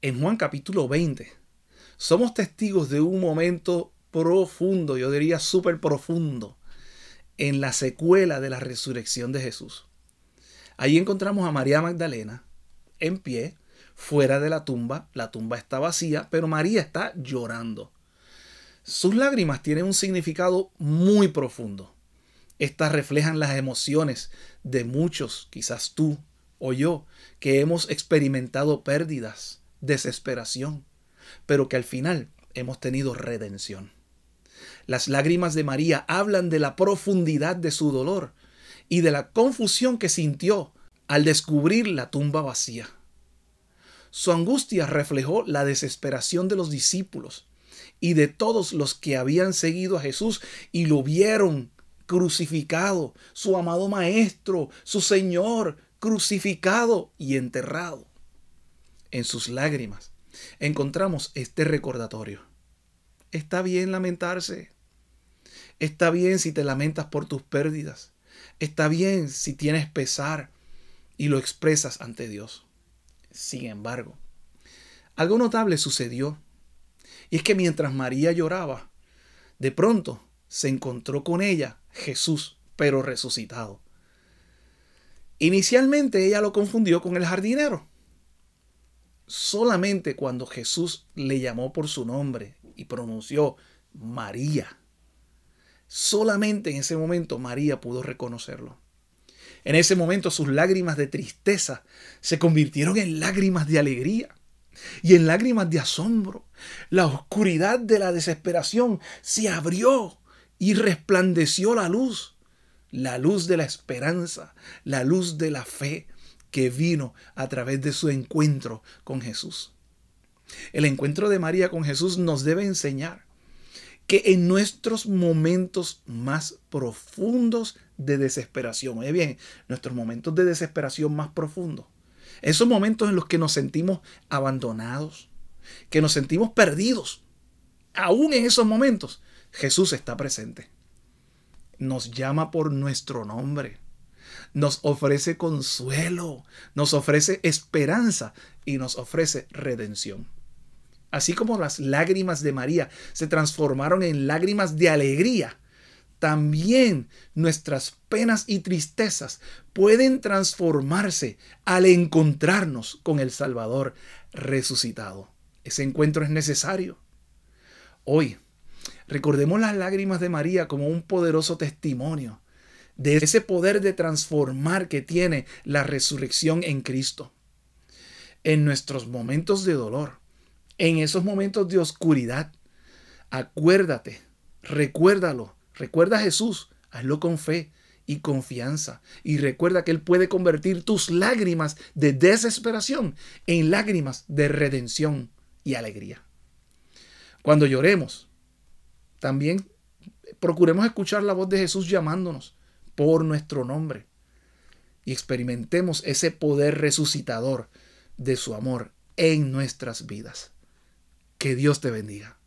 en Juan capítulo 20. Somos testigos de un momento profundo, yo diría súper profundo, en la secuela de la resurrección de Jesús. Ahí encontramos a María Magdalena en pie, fuera de la tumba. La tumba está vacía, pero María está llorando. Sus lágrimas tienen un significado muy profundo. Estas reflejan las emociones de muchos, quizás tú o yo, que hemos experimentado pérdidas, desesperación, pero que al final hemos tenido redención. Las lágrimas de María hablan de la profundidad de su dolor y de la confusión que sintió al descubrir la tumba vacía. Su angustia reflejó la desesperación de los discípulos y de todos los que habían seguido a Jesús y lo vieron crucificado, su amado Maestro, su Señor, crucificado y enterrado en sus lágrimas, encontramos este recordatorio. Está bien lamentarse. Está bien si te lamentas por tus pérdidas. Está bien si tienes pesar y lo expresas ante Dios. Sin embargo, algo notable sucedió. Y es que mientras María lloraba, de pronto se encontró con ella Jesús, pero resucitado. Inicialmente ella lo confundió con el jardinero, solamente cuando Jesús le llamó por su nombre y pronunció María. Solamente en ese momento María pudo reconocerlo. En ese momento sus lágrimas de tristeza se convirtieron en lágrimas de alegría y en lágrimas de asombro. La oscuridad de la desesperación se abrió y resplandeció la luz, la luz de la esperanza, la luz de la fe, que vino a través de su encuentro con Jesús. El encuentro de María con Jesús nos debe enseñar que en nuestros momentos más profundos de desesperación, oye bien, nuestros momentos de desesperación más profundos, esos momentos en los que nos sentimos abandonados, que nos sentimos perdidos, aún en esos momentos, Jesús está presente. Nos llama por nuestro nombre nos ofrece consuelo, nos ofrece esperanza y nos ofrece redención. Así como las lágrimas de María se transformaron en lágrimas de alegría, también nuestras penas y tristezas pueden transformarse al encontrarnos con el Salvador resucitado. Ese encuentro es necesario. Hoy, recordemos las lágrimas de María como un poderoso testimonio de ese poder de transformar que tiene la resurrección en Cristo. En nuestros momentos de dolor, en esos momentos de oscuridad, acuérdate, recuérdalo, recuerda a Jesús, hazlo con fe y confianza. Y recuerda que Él puede convertir tus lágrimas de desesperación en lágrimas de redención y alegría. Cuando lloremos, también procuremos escuchar la voz de Jesús llamándonos por nuestro nombre y experimentemos ese poder resucitador de su amor en nuestras vidas. Que Dios te bendiga.